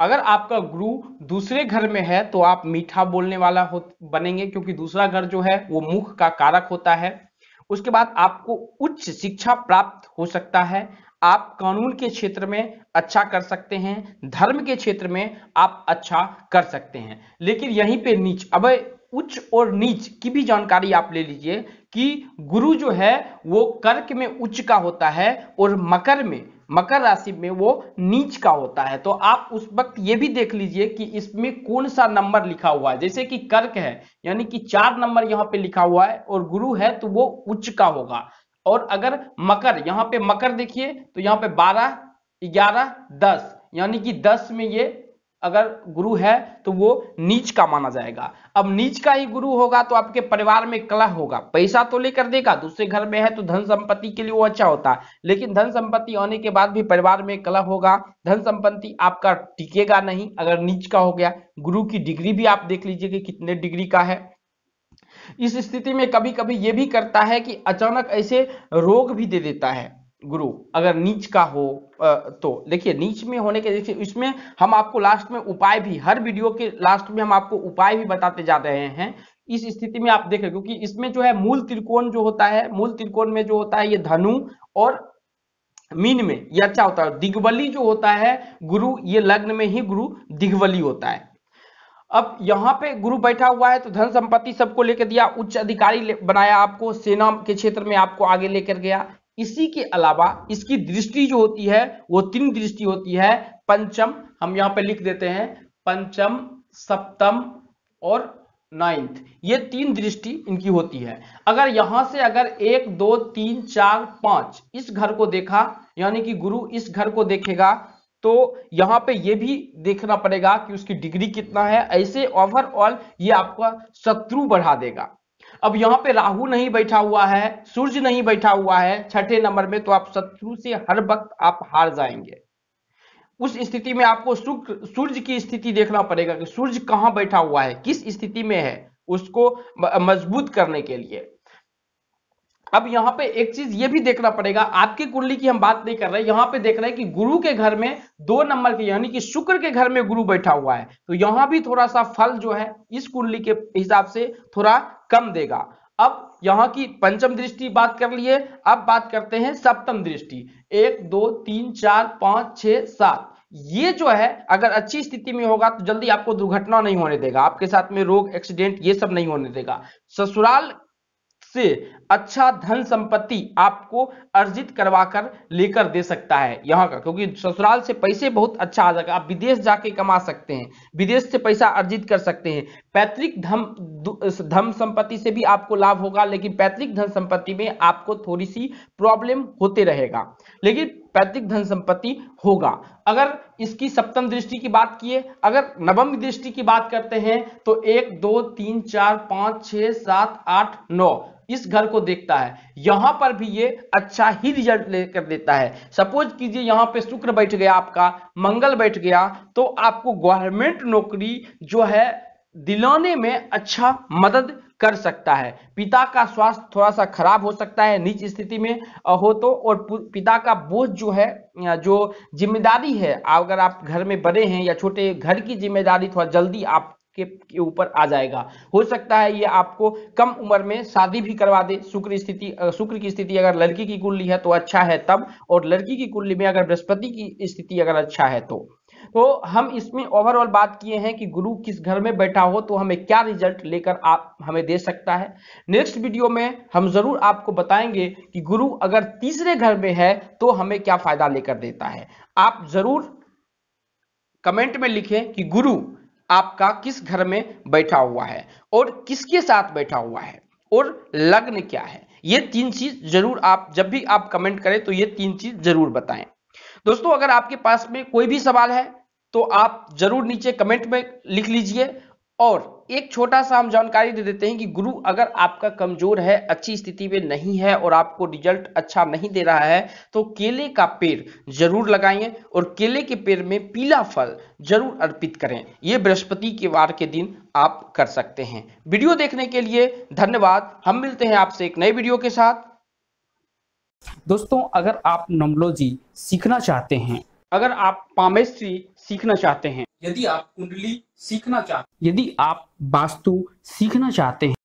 अगर आपका गुरु दूसरे घर में है तो आप मीठा बोलने वाला हो बनेंगे क्योंकि दूसरा घर जो है वो मुख का कारक होता है उसके बाद आपको उच्च शिक्षा प्राप्त हो सकता है आप कानून के क्षेत्र में अच्छा कर सकते हैं धर्म के क्षेत्र में आप अच्छा कर सकते हैं लेकिन यहीं पे नीच अब उच्च और नीच की भी जानकारी आप ले लीजिए कि गुरु जो है वो कर्क में उच्च का होता है और मकर में मकर राशि में वो नीच का होता है तो आप उस वक्त ये भी देख लीजिए कि इसमें कौन सा नंबर लिखा हुआ है जैसे कि कर्क है यानी कि चार नंबर यहाँ पे लिखा हुआ है और गुरु है तो वो उच्च का होगा और अगर मकर यहाँ पे मकर देखिए तो यहाँ पे बारह ग्यारह दस यानी कि दस में ये अगर गुरु है तो वो नीच का माना जाएगा अब नीच का ही गुरु होगा तो आपके परिवार में कलह होगा पैसा तो लेकर देगा दूसरे घर में है तो धन संपत्ति के लिए वो अच्छा होता है लेकिन धन संपत्ति आने के बाद भी परिवार में कलह होगा धन संपत्ति आपका टिकेगा नहीं अगर नीच का हो गया गुरु की डिग्री भी आप देख लीजिए कि कितने डिग्री का है इस स्थिति में कभी कभी ये भी करता है कि अचानक ऐसे रोग भी दे देता है गुरु अगर नीच का हो तो देखिए नीच में होने के देखिए इसमें हम आपको लास्ट में उपाय भी हर वीडियो के लास्ट में हम आपको उपाय भी बताते जा रहे हैं इस स्थिति में आप देखें क्योंकि इसमें जो है मूल त्रिकोण जो होता है मूल त्रिकोण में जो होता है ये धनु और मीन में ये अच्छा होता है दिग्वली जो होता है गुरु ये लग्न में ही गुरु दिग्वली होता है अब यहाँ पे गुरु बैठा हुआ है तो धन संपत्ति सबको लेकर दिया उच्च अधिकारी बनाया आपको सेना के क्षेत्र में आपको आगे लेकर गया इसी के अलावा इसकी दृष्टि जो होती है वो तीन दृष्टि होती है पंचम हम यहां पे लिख देते हैं पंचम सप्तम और नाइन्थ ये तीन दृष्टि इनकी होती है अगर यहां से अगर एक दो तीन चार पांच इस घर को देखा यानी कि गुरु इस घर को देखेगा तो यहां पे ये भी देखना पड़ेगा कि उसकी डिग्री कितना है ऐसे ओवरऑल ये आपका शत्रु बढ़ा देगा अब यहाँ पे राहु नहीं बैठा हुआ है सूर्य नहीं बैठा हुआ है छठे नंबर में तो आप शत्रु से हर वक्त आप हार जाएंगे उस स्थिति में आपको शुक्र सूर्य की स्थिति देखना पड़ेगा कि सूर्य कहाँ बैठा हुआ है किस स्थिति में है उसको मजबूत करने के लिए अब यहाँ पे एक चीज ये भी देखना पड़ेगा आपकी कुंडली की हम बात नहीं कर रहे यहाँ पे देख रहे हैं कि गुरु के घर में दो नंबर के यानी कि शुक्र के घर में गुरु बैठा हुआ है तो यहाँ भी थोड़ा सा फल जो है इस कुंडली के हिसाब से थोड़ा कम देगा अब यहाँ की पंचम दृष्टि बात कर लिए अब बात करते हैं सप्तम दृष्टि एक दो तीन चार पांच छह सात ये जो है अगर अच्छी स्थिति में होगा तो जल्दी आपको दुर्घटना नहीं होने देगा आपके साथ में रोग एक्सीडेंट ये सब नहीं होने देगा ससुराल से अच्छा धन संपत्ति आपको अर्जित करवा कर लेकर दे सकता है यहाँ का क्योंकि ससुराल से पैसे बहुत अच्छा आ जाएगा आप विदेश जाके कमा सकते हैं विदेश से पैसा अर्जित कर सकते हैं पैतृक धम धन संपत्ति से भी आपको लाभ होगा लेकिन पैतृक धन संपत्ति में आपको थोड़ी सी प्रॉब्लम होते रहेगा लेकिन पैतृक धन संपत्ति होगा अगर इसकी सप्तम दृष्टि की बात किए अगर नवम दृष्टि की बात करते हैं तो एक दो तीन चार पांच छह सात आठ नौ इस घर को देखता है यहां पर भी ये अच्छा ही रिजल्ट लेकर देता है सपोज कीजिए यहां पे शुक्र बैठ गया आपका मंगल बैठ गया तो आपको गवर्नमेंट नौकरी जो है दिलाने में अच्छा मदद कर सकता है पिता का स्वास्थ्य थोड़ा सा खराब हो सकता है नीच स्थिति में हो तो और पिता का बोझ जो है जो जिम्मेदारी है अगर आप घर में बड़े हैं या छोटे घर की जिम्मेदारी थोड़ा जल्दी आप के ऊपर आ जाएगा हो सकता है ये आपको कम उम्र में शादी भी करवा दे शुक्र स्थिति शुक्र की स्थिति अगर लड़की की कुंडली है तो अच्छा है तब और लड़की की कुंडली में अगर बृहस्पति की स्थिति अगर अच्छा है तो तो हम इसमें ओवरऑल बात किए हैं कि गुरु किस घर में बैठा हो तो हमें क्या रिजल्ट लेकर आप हमें दे सकता है नेक्स्ट वीडियो में हम जरूर आपको बताएंगे कि गुरु अगर तीसरे घर में है तो हमें क्या फायदा लेकर देता है आप जरूर कमेंट में लिखें कि गुरु आपका किस घर में बैठा हुआ है और किसके साथ बैठा हुआ है और लग्न क्या है ये तीन चीज जरूर आप जब भी आप कमेंट करें तो ये तीन चीज जरूर बताएं दोस्तों अगर आपके पास में कोई भी सवाल है तो आप जरूर नीचे कमेंट में लिख लीजिए और एक छोटा सा हम जानकारी दे देते हैं कि गुरु अगर आपका कमजोर है अच्छी स्थिति में नहीं है और आपको रिजल्ट अच्छा नहीं दे रहा है तो केले का पेड़ जरूर लगाइए और केले के पेड़ में पीला फल जरूर अर्पित करें ये बृहस्पति के वार के दिन आप कर सकते हैं वीडियो देखने के लिए धन्यवाद हम मिलते हैं आपसे एक नए वीडियो के साथ दोस्तों अगर आप नमलोजी सीखना चाहते हैं अगर आप पामेस्ट्री सीखना चाहते हैं यदि आप कुंडली सीखना चाहते यदि आप वास्तु सीखना चाहते हैं